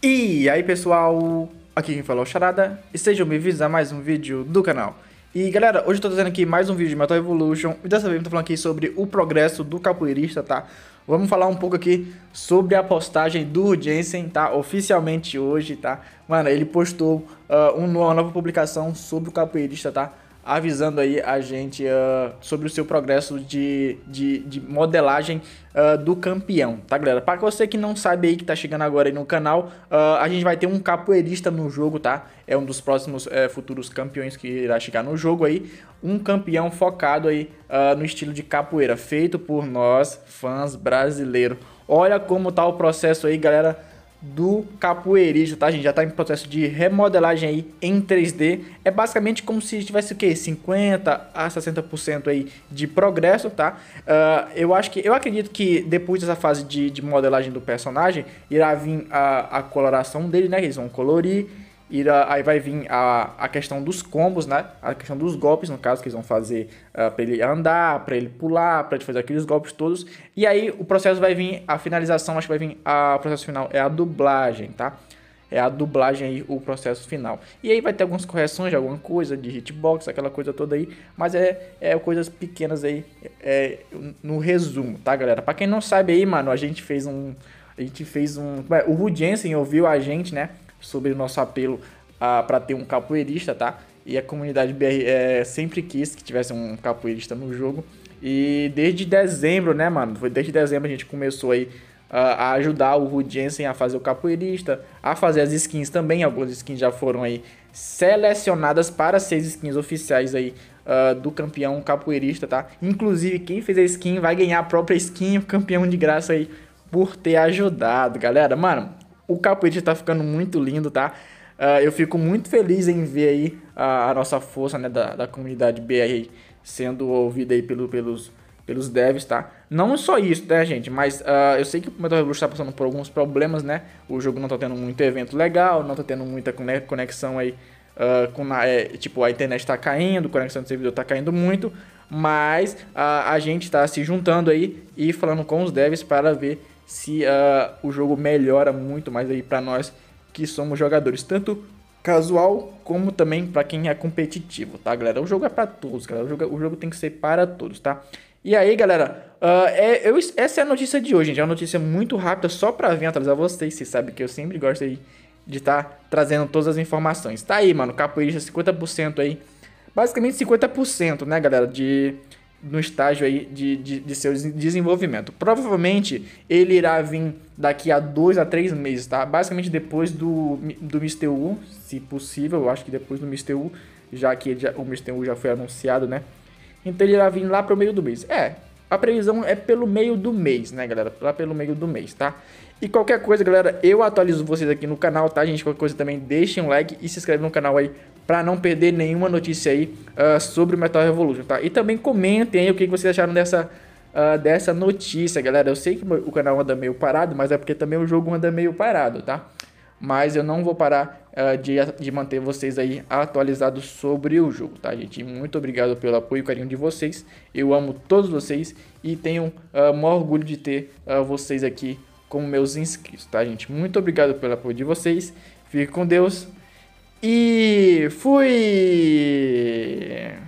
E aí pessoal, aqui quem falou é o Charada, e sejam bem-vindos a mais um vídeo do canal. E galera, hoje eu tô trazendo aqui mais um vídeo de Metal Evolution, e dessa vez eu tô falando aqui sobre o progresso do capoeirista, tá? Vamos falar um pouco aqui sobre a postagem do Jensen, tá? Oficialmente hoje, tá? Mano, ele postou uh, uma nova publicação sobre o capoeirista, tá? avisando aí a gente uh, sobre o seu progresso de, de, de modelagem uh, do campeão, tá galera? Para você que não sabe aí, que tá chegando agora aí no canal, uh, a gente vai ter um capoeirista no jogo, tá? É um dos próximos eh, futuros campeões que irá chegar no jogo aí. Um campeão focado aí no estilo de capoeira, feito por nós, fãs brasileiros. Olha como tá o processo aí, galera do Capoeirista, tá, gente? Já tá em processo de remodelagem aí em 3D. É basicamente como se tivesse o quê? 50 a 60% aí de progresso, tá? Uh, eu acho que eu acredito que depois dessa fase de, de modelagem do personagem irá vir a, a coloração dele, né? Eles vão colorir irá, aí vai vir a, a questão dos combos, né? A questão dos golpes, no caso, que eles vão fazer uh, ah, para ele andar, para ele pular, para ele fazer aqueles golpes todos. E aí o processo vai vir, a finalização, acho que vai vir a, o processo final, é a dublagem, tá? É a dublagem aí, o processo final. E aí vai ter algumas correções de alguma coisa, de hitbox, aquela coisa toda aí. Mas é, é coisas pequenas aí, é, no resumo, tá, galera? Pra quem não sabe aí, mano, a gente fez um... A gente fez um... É? O Rudensen ouviu a gente, né? sobre o nosso apelo ah, para ter um capoeirista, tá? E a comunidade BR é, sempre quis que tivesse um capoeirista no jogo. E desde dezembro, né, mano? Foi desde dezembro a gente começou aí ah, a ajudar o Rude Jensen a fazer o capoeirista, a fazer as skins também. Algumas skins já foram aí selecionadas para seis skins oficiais aí uh, do campeão capoeirista, tá? Inclusive, quem fez a skin vai ganhar a própria skin, o campeão de graça aí, por ter ajudado, galera. Mano, o capoeira tá ficando muito lindo, tá? Uh, eu fico muito feliz em ver aí a, a nossa força né, da, da comunidade BR sendo ouvida aí pelo, pelos, pelos devs, tá? Não só isso, né, gente? Mas uh, eu sei que o Metal Revolution tá passando por alguns problemas, né? O jogo não tá tendo muito evento legal, não tá tendo muita conexão aí uh, com é, tipo, a internet tá caindo, a conexão do servidor tá caindo muito, mas a gente tá se juntando aí e falando com os devs para ver se uh, o jogo melhora muito mais aí para nós que somos jogadores, tanto casual como também para quem é competitivo, tá, galera? O jogo é para todos, galera. O jogo, o jogo tem que ser para todos, tá? E aí, galera, uh, é, eu, essa é a notícia de hoje, gente. É uma notícia muito rápida, só para vir atrasar vocês. Vocês sabem que eu sempre gosto aí de estar tá trazendo todas as informações. Tá aí, mano, capoeira 50% aí. Basicamente 50%, né, galera, de no estágio aí de, de, de, seu desenvolvimento. Provavelmente ele irá vir daqui a dois a três meses, tá? Basicamente depois do, do Mr. U, se possível, eu acho que depois do Mr. U, já que já, o Mr. U já foi anunciado, né? Então ele irá vir lá pro meio do mês. É, a previsão é pelo meio do mês, né, galera? Lá pelo meio do mês, tá? E qualquer coisa, galera, eu atualizo vocês aqui no canal, tá, gente? Qualquer coisa também, deixem um like e se inscreve no canal aí pra não perder nenhuma notícia aí uh, sobre o Metal Revolution, tá? E também comentem aí o que vocês acharam dessa, uh, dessa notícia, galera. Eu sei que o canal anda meio parado, mas é porque também o jogo anda meio parado, tá? Mas eu não vou parar eh, de, de manter vocês aí atualizados sobre o jogo, tá, gente? Muito obrigado pelo apoio e carinho de vocês. Eu amo todos vocês e tenho uh, maior orgulho de ter uh, vocês aqui como meus inscritos, tá, gente? Muito obrigado pelo apoio de vocês. Fique com Deus. E fui!